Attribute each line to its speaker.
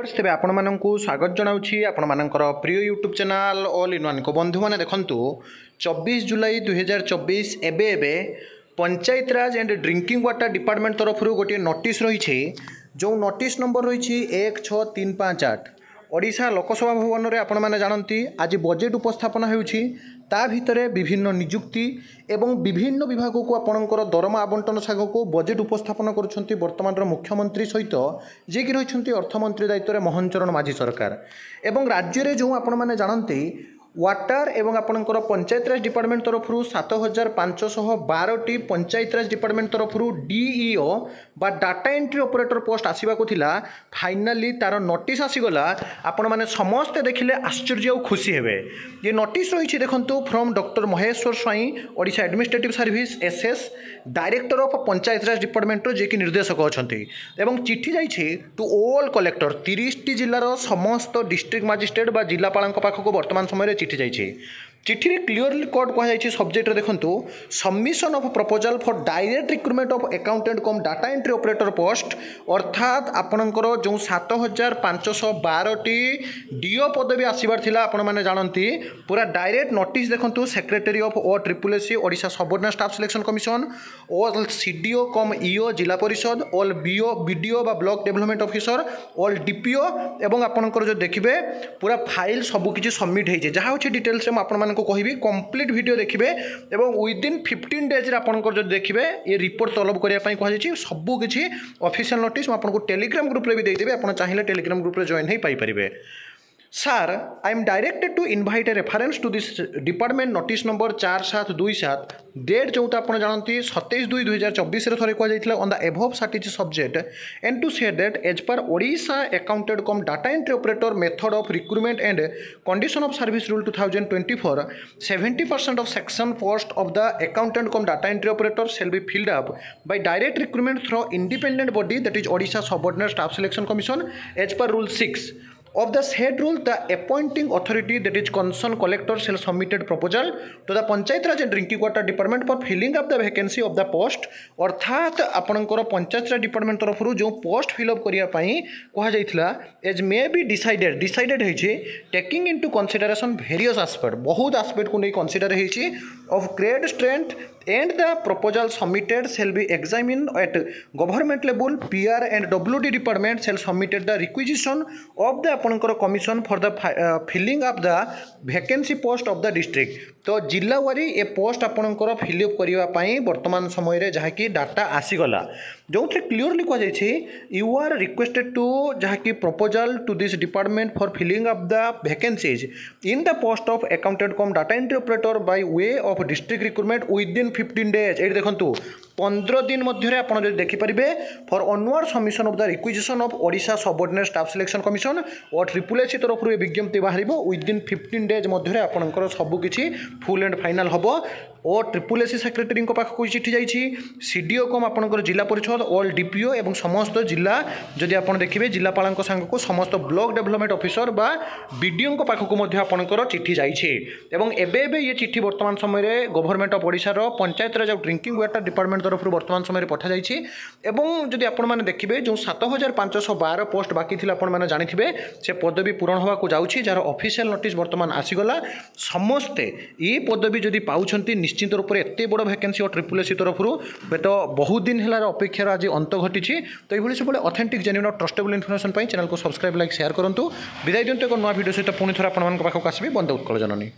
Speaker 1: Viewers তেবে আপনার স্বাগত জনাওছি আপনার প্রিয় ইউট্ୟୁବ୍ ଚ୍ୟାନେଲ୍ ଅଲ୍ ଇନ୍ ୱାନ୍କୁ ବନ୍ଧୁମାନେ ଦେଖନ୍ତୁ ଚବିଶ ଜୁଲାଇ ଦୁଇହଜାର ଚବିଶ ଏବେ ଏବେ Panchayati Raj and drinking water department ତରଫରୁ ଗୋଟିଏ ନୋଟିସ୍ ରହିଛି ଯେଉଁ ନୋଟିସ୍ ନମ୍ବର ରହିଛି ଏକ ଛଅ ତିନି ପାଞ୍ଚ ଆଠ ଓଡ଼ିଶା ଲୋକସଭା ଭବନରେ ଆପଣମାନେ ଜାଣନ୍ତି ଆଜି ବଜେଟ୍ ଉପସ୍ଥାପନ ହେଉଛି ତା ଭିତରେ ବିଭିନ୍ନ ନିଯୁକ୍ତି ଏବଂ ବିଭିନ୍ନ ବିଭାଗକୁ ଆପଣଙ୍କର ଦରମା ଆବଣ୍ଟନ ସାଙ୍ଗକୁ ବଜେଟ୍ ଉପସ୍ଥାପନ କରୁଛନ୍ତି ବର୍ତ୍ତମାନର ମୁଖ୍ୟମନ୍ତ୍ରୀ ସହିତ ଯିଏକି ରହିଛନ୍ତି ଅର୍ଥମନ୍ତ୍ରୀ ଦାୟିତ୍ୱରେ ମୋହନ ଚରଣ ମାଝୀ ସରକାର ଏବଂ ରାଜ୍ୟରେ ଯେଉଁ ଆପଣମାନେ ଜାଣନ୍ତି ୱାଟର ଏବଂ ଆପଣଙ୍କର ପଞ୍ଚାୟତିରାଜ ଡିପାର୍ଟମେଣ୍ଟ ତରଫରୁ ସାତ ହଜାର ପାଞ୍ଚଶହ ବାରଟି ପଞ୍ଚାୟତିରାଜ ଡିପାର୍ଟମେଣ୍ଟ ତରଫରୁ ଡିଇଓ ବା ଡାଟା ଏଣ୍ଟ୍ରି ଅପରେଟର ପୋଷ୍ଟ ଆସିବାକୁ ଥିଲା ଫାଇନାଲି ତା'ର ନୋଟିସ୍ ଆସିଗଲା ଆପଣମାନେ ସମସ୍ତେ ଦେଖିଲେ ଆଶ୍ଚର୍ଯ୍ୟ ଆଉ ଖୁସି ହେବେ ଏ ନୋଟିସ୍ ରହିଛି ଦେଖନ୍ତୁ from doctor Maheswar Swain Odisha administrative service S S director of Panchayati Raj ଡିପାର୍ଟମେଣ୍ଟର ଯିଏକି ନିର୍ଦ୍ଦେଶକ ଅଛନ୍ତି ଏବଂ ଚିଠି ଯାଇଛି ଟୁ ଅଲ୍ କଲେକ୍ଟର ତିରିଶଟି ଜିଲ୍ଲାର ସମସ୍ତ ଡିଷ୍ଟ୍ରିକ୍ଟ ମାଜିଷ୍ଟ୍ରେଟ୍ ବା ଜିଲ୍ଲାପାଳଙ୍କ ପାଖକୁ ବର୍ତ୍ତମାନ ସମୟରେ চিঠি চাইছে চিঠিরে ক্লিয়রলি কোড কুহযাই সবজেক্টরে দেখুন submission of proposal for direct recruitment of accountant cum data entry operator post অর্থাৎ আপনার যে সাত হাজার পাঁচশ বারটি ডিও পদবী আসবার লা আপনার জাঁতি পুরা ডাইরেক্ট নোটিস দেখুন secretary of O triple SC Odisha subordinate staff selection commission all CDO cum EO Zilla Parishad all BO BDO বা block development officer all DPO এবং আপনার যে দেখবে পুরা ফাইল সবুকিছি সবমিট হয়েছে যা হচ্ছে ডিটেলসে আপনার কহবি কমপ্লিট ভিডিও দেখবে এবং উইদিন ফিফটিন ডেজ্রে আপনার যদি দেখবে এ রিপোর্ট তলব করা কুহযাই সবু কিছু অফিসিয়াল নোটিস আপনার টেলিগ্রাম গ্রুপে বি দিয়ে দেবে আপনার চাইলে টেলিগ্রাম গ্রুপে জয়েন হয়ে পাইপারে sir I am directed to invite a reference to this department notice number চার সাত দুই সাত ডেট যেহেতু আপনার জাঁতি সতেইশ দুই দুই হাজার চবিশে থরে কুয়া on the above cited subject and to say that as per Odisha accountant cum data entry operator method of recruitment and condition of service rule two thousand twenty four seventy percent of section post of the accountant cum data entry operator shall be filled up by direct recruitment through independent body that is Odisha subordinate staff selection commission as per rule six Of the said rule, the appointing authority that is concerned collector shall submitted proposal to the Panchayat Raj and Drinking Water Department for filling up the vacancy of the post. অর্থাৎ ଆପଣଙ୍କର ପଞ୍ଚାୟତ ରାଜ department ତରଫରୁ ଯେଉଁ post fill up କରିବା ପାଇଁ କୁହାଯାଇଥିଲା as may be decided decided ହେଇଛି taking into consideration various aspect ବହୁତ ଆସ୍ପେକ୍ଟକୁ ନେଇ କନସିଡର ହେଇଛି of great strength and the proposal submitted shall be examined at government level pr and wd department shall submitted the requisition of the ଆପଣଙ୍କର commission for the filling of the vacancy post of the district ତ ଜିଲ୍ଲା ୱାରି ଏ post ଆପଣଙ୍କର fill up କରିବା ପାଇଁ ବର୍ତ୍ତମାନ ସମୟରେ ଯାହାକି data ଆସିଗଲା ଯେଉଁଥିରେ କ୍ଲିଅରଲି କୁହାଯାଇଛି ୟୁ ଆର୍ ରିକ୍ୱେଷ୍ଟେଡ୍ ଟୁ ଯାହାକି proposal to this department for filling of the vacancies in the post of accountant cum data entry operator by way of district recruitment within fifteen days ଏଇଠି ଦେଖନ୍ତୁ ପନ୍ଦର ଦିନ ମଧ୍ୟରେ ଆପଣ ଯଦି ଦେଖିପାରିବେ for onward submission of the requisition of Odisha subordinate staff selection commission O triple S ତରଫରୁ ଏ ବିଜ୍ଞପ୍ତି ବାହାରିବ ୱିଦିନ୍ ଫିଫ୍ଟିନ୍ ଡେଜ୍ ମଧ୍ୟରେ ଆପଣଙ୍କର ସବୁକିଛି ଫୁଲ୍ ଆଣ୍ଡ ଫାଇନାଲ୍ ହେବ ଓ ଟ୍ରିପୁଲ୍ ଏସ୍ ସେକ୍ରେଟେରୀଙ୍କ ପାଖକୁ ଚିଠି ଯାଇଛି ସି ଡି ଓ କମ୍ ଆପଣଙ୍କର ଜିଲ୍ଲା ପରିଷଦ ওল্ড ডিপিও এবং সমস্ত জেলা যদি আপনার দেখবে জেলাপালঙ্ সাংকু সমস্ত ব্লক ডেভেলপমেন্ট অফিসর বা বিডিওঙ্ পাখক আপনার চিঠি যাইছে এবং এবে এবে ইয়ে চিঠি বর্তমান সময়ে গভর্নমেন্ট অফ ওড়শার পঞ্চায়েতর যে ড্রিঙ্কিং ওয়াটার ডিপার্টমেন্ট তরফ বর্তমান সময়ে পঠা যাই এবং যদি আপনার দেখবে যে সাত হাজার পাঁচশহ বার পোস্ট বাকি লা আপনার জাঁথিবে সে পদবী পূরণ হওয়া যাচ্ছি যার অফিসিয়াল নোটিস বর্তমান আসিগলা সমস্তে এই পদবী যদি পাচ্ছেন নিশ্চিত রূপে এত বড় ভ্যাকেন্সি ও ট্রিপুল এসি তরফর হয়তো বহুদিন হেলার অপেক্ষার ବିଷୟରେ ଆଜି ଅନ୍ତ ଘଟିଛି ତ ଏଭଳି ସବୁବେଳେ ଅଥେଣ୍ଟିକ୍ ଜେନ୍ୟୁନ୍ ଟ୍ରଷ୍ଟେବୁଲ୍ ଇନଫର୍ମେସନ୍ ପାଇଁ ଚ୍ୟାନେଲ୍କୁ ସବସ୍କ୍ରାଇବ୍ ଲାଇକ୍ ସେୟାର କରନ୍ତୁ ବିଦାୟ ଦିଅନ୍ତୁ ଏକ ନୂଆ ଭିଡ଼ିଓ ସହିତ ପୁଣି ଥରେ ଆପଣମାନଙ୍କ ପାଖକୁ ଆସିବି ବନ୍ଦେ ଉତ୍କଳ ଜନନୀ